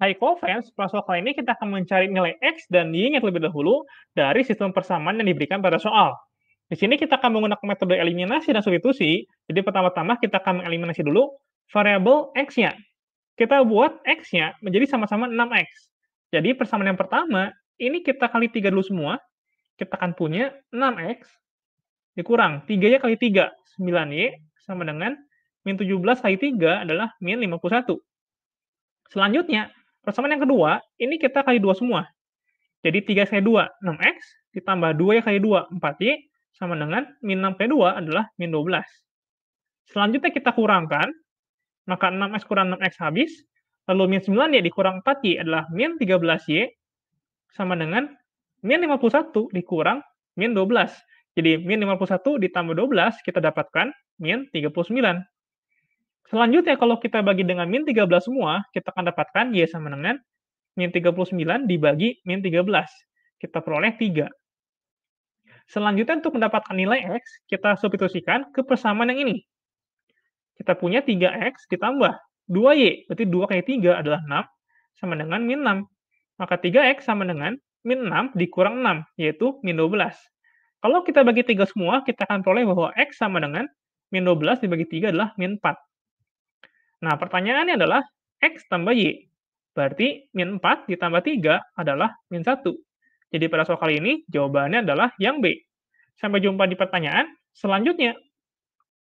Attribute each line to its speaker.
Speaker 1: High covariance soal ini kita akan mencari nilai X dan Y terlebih dahulu dari sistem persamaan yang diberikan pada soal. Di sini kita akan menggunakan metode eliminasi dan substitusi. Jadi pertama-tama kita akan mengeliminasi dulu variabel X-nya. Kita buat X-nya menjadi sama-sama 6X. Jadi persamaan yang pertama, ini kita kali 3 dulu semua. Kita akan punya 6X dikurang 3-nya kali 3, 9Y sama dengan min 17 kali 3 adalah min 51. Selanjutnya, Persamaan yang kedua, ini kita kali dua semua. Jadi 3 kali 2, 6x, ditambah 2 kali 2, 4y, sama dengan min 6 kali 2 adalah min 12. Selanjutnya kita kurangkan, maka 6x kurang 6x habis, lalu min 9 ya dikurang 4y adalah min 13y, sama dengan min 51 dikurang min 12. Jadi min 51 ditambah 12 kita dapatkan min 39. Selanjutnya kalau kita bagi dengan min 13 semua, kita akan dapatkan Y sama dengan min 39 dibagi min 13. Kita peroleh 3. Selanjutnya untuk mendapatkan nilai X, kita substitusikan ke persamaan yang ini. Kita punya 3X ditambah 2Y, berarti 2 kali 3 adalah 6, sama dengan min 6. Maka 3X sama dengan min 6 dikurang 6, yaitu min 12. Kalau kita bagi 3 semua, kita akan peroleh bahwa X sama dengan min 12 dibagi 3 adalah min 4. Nah, pertanyaannya adalah X tambah Y. Berarti min 4 ditambah 3 adalah min 1. Jadi pada soal kali ini jawabannya adalah yang B. Sampai jumpa di pertanyaan selanjutnya.